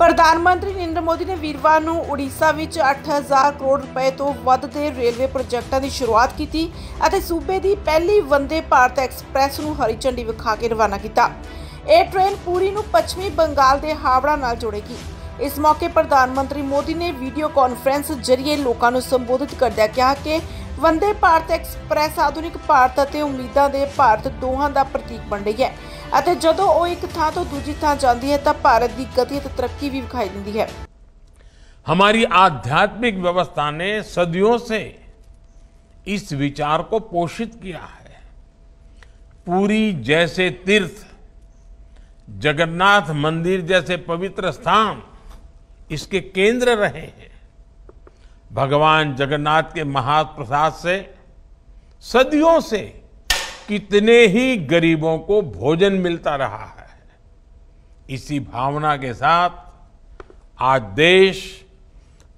ਪ੍ਰਧਾਨ ਮੰਤਰੀ ਨਰਿੰਦਰ ਮੋਦੀ ਨੇ ਵੀਰਵਾਰ ਨੂੰ ਉੜੀਸਾ ਵਿੱਚ 8000 ਕਰੋੜ ਰੁਪਏ ਤੋਂ ਵੱਧ ਦੇ ਰੇਲਵੇ ਪ੍ਰੋਜੈਕਟਾਂ ਦੀ ਸ਼ੁਰੂਆਤ ਕੀਤੀ ਅਤੇ ਸੂਬੇ ਦੀ ਪਹਿਲੀ ਵੰਦੇ ਭਾਰਤ ਐਕਸਪ੍ਰੈਸ ਨੂੰ ਹਰੀ ਝੰਡੀ ਵਿਖਾ ਕੇ ਰਵਾਨਾ ਕੀਤਾ ਇਹ ਟ੍ਰੇਨ ਪੂਰੀ ਨੂੰ ਪੱਛਮੀ ਬੰਗਾਲ ਦੇ ਹਾਵੜਾ ਨਾਲ ਜੋੜੇਗੀ ਇਸ ਮੌਕੇ ਪ੍ਰਧਾਨ ਮੰਤਰੀ ਮੋਦੀ ਨੇ ਵੀਡੀਓ ਕਾਨਫਰੰਸ ਜ਼ਰੀਏ ਲੋਕਾਂ ਨੂੰ ਸੰਬੋਧਿਤ ਕਰਦਿਆਂ ਕਿਹਾ ਕਿ वंदे भारत एक्सप्रैस आधुनिक भारत और उम्मीदा दे भारत दोह का प्रतीक बन रही है जो वह एक थान तो दूजी थान जाती है तो भारत की गति तरक्की भी दिखाई देती है हमारी आध्यात्मिक व्यवस्था ने सदियों से इस विचार को पोषित किया है पूरी जैसे तीर्थ जगन्नाथ मंदिर जैसे पवित्र स्थान इसके केंद्र रहे हैं भगवान जगन्नाथ के महाप्रसाद से सदियों से कितने ही गरीबों को भोजन मिलता रहा है इसी भावना के साथ आज देश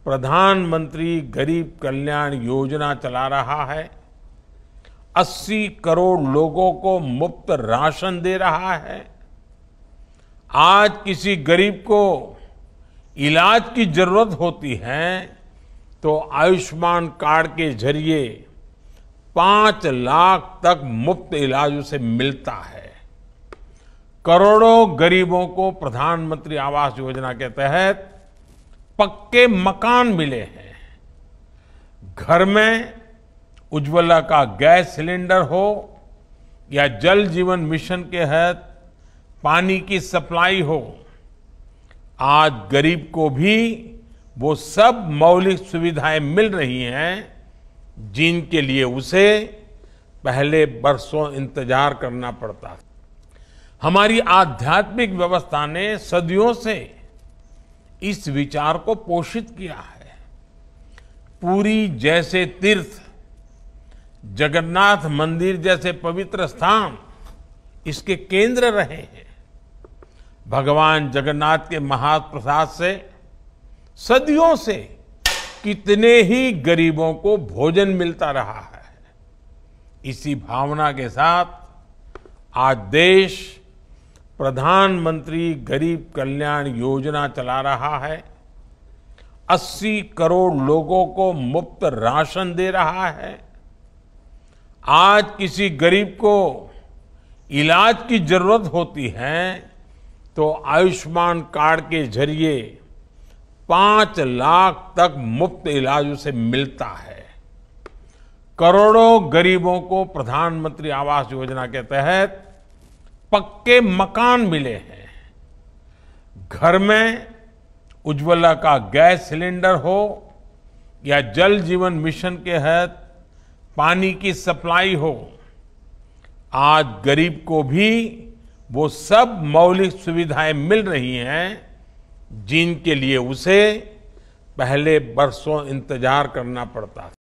प्रधानमंत्री गरीब कल्याण योजना चला रहा है 80 करोड़ लोगों को मुफ्त राशन दे रहा है आज किसी गरीब को इलाज की जरूरत होती है तो आयुष्मान कार्ड के जरिए पांच लाख तक मुफ्त इलाज उसे मिलता है करोड़ों गरीबों को प्रधानमंत्री आवास योजना के तहत पक्के मकान मिले हैं घर में उज्ज्वला का गैस सिलेंडर हो या जल जीवन मिशन के तहत पानी की सप्लाई हो आज गरीब को भी वो सब मौलिक सुविधाएं मिल रही हैं जिनके लिए उसे पहले बरसों इंतजार करना पड़ता था हमारी आध्यात्मिक व्यवस्था ने सदियों से इस विचार को पोषित किया है पूरी जैसे तीर्थ जगन्नाथ मंदिर जैसे पवित्र स्थान इसके केंद्र रहे हैं भगवान जगन्नाथ के महाप्रसाद से सदियों से कितने ही गरीबों को भोजन मिलता रहा है इसी भावना के साथ आज देश प्रधानमंत्री गरीब कल्याण योजना चला रहा है 80 करोड़ लोगों को मुफ्त राशन दे रहा है आज किसी गरीब को इलाज की जरूरत होती है तो आयुष्मान कार्ड के जरिए पांच लाख तक मुफ्त इलाज उसे मिलता है करोड़ों गरीबों को प्रधानमंत्री आवास योजना के तहत पक्के मकान मिले हैं घर में उज्ज्वला का गैस सिलेंडर हो या जल जीवन मिशन के तहत पानी की सप्लाई हो आज गरीब को भी वो सब मौलिक सुविधाएं मिल रही हैं जिनके लिए उसे पहले बरसों इंतजार करना पड़ता था